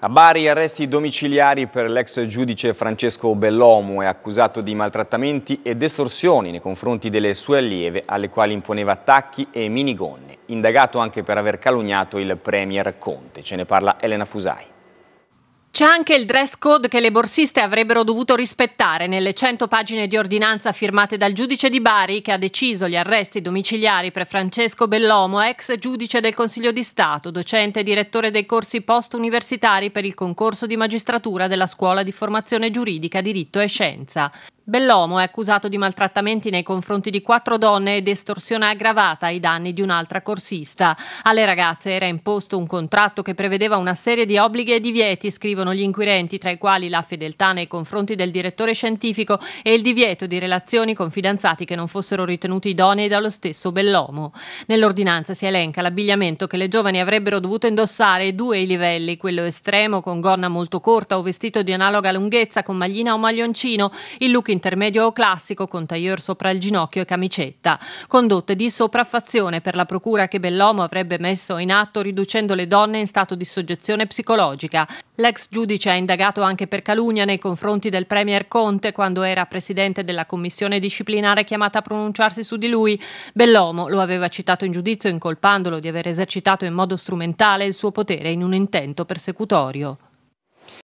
A Bari arresti domiciliari per l'ex giudice Francesco Bellomo è accusato di maltrattamenti e estorsioni nei confronti delle sue allieve alle quali imponeva attacchi e minigonne, indagato anche per aver calunniato il premier Conte. Ce ne parla Elena Fusai. C'è anche il dress code che le borsiste avrebbero dovuto rispettare nelle 100 pagine di ordinanza firmate dal giudice di Bari che ha deciso gli arresti domiciliari per Francesco Bellomo, ex giudice del Consiglio di Stato, docente e direttore dei corsi post-universitari per il concorso di magistratura della Scuola di Formazione Giuridica, Diritto e Scienza. Bellomo è accusato di maltrattamenti nei confronti di quattro donne ed estorsione aggravata ai danni di un'altra corsista. Alle ragazze era imposto un contratto che prevedeva una serie di obblighi e divieti, scrivono gli inquirenti, tra i quali la fedeltà nei confronti del direttore scientifico e il divieto di relazioni con fidanzati che non fossero ritenuti idonei dallo stesso Bellomo. Nell'ordinanza si elenca l'abbigliamento che le giovani avrebbero dovuto indossare due livelli, quello estremo con gonna molto corta o vestito di analoga lunghezza con maglina o maglioncino, il look in intermedio o classico con tailleur sopra il ginocchio e camicetta. Condotte di sopraffazione per la procura che Bellomo avrebbe messo in atto riducendo le donne in stato di soggezione psicologica. L'ex giudice ha indagato anche per calunnia nei confronti del Premier Conte quando era presidente della commissione disciplinare chiamata a pronunciarsi su di lui. Bellomo lo aveva citato in giudizio incolpandolo di aver esercitato in modo strumentale il suo potere in un intento persecutorio.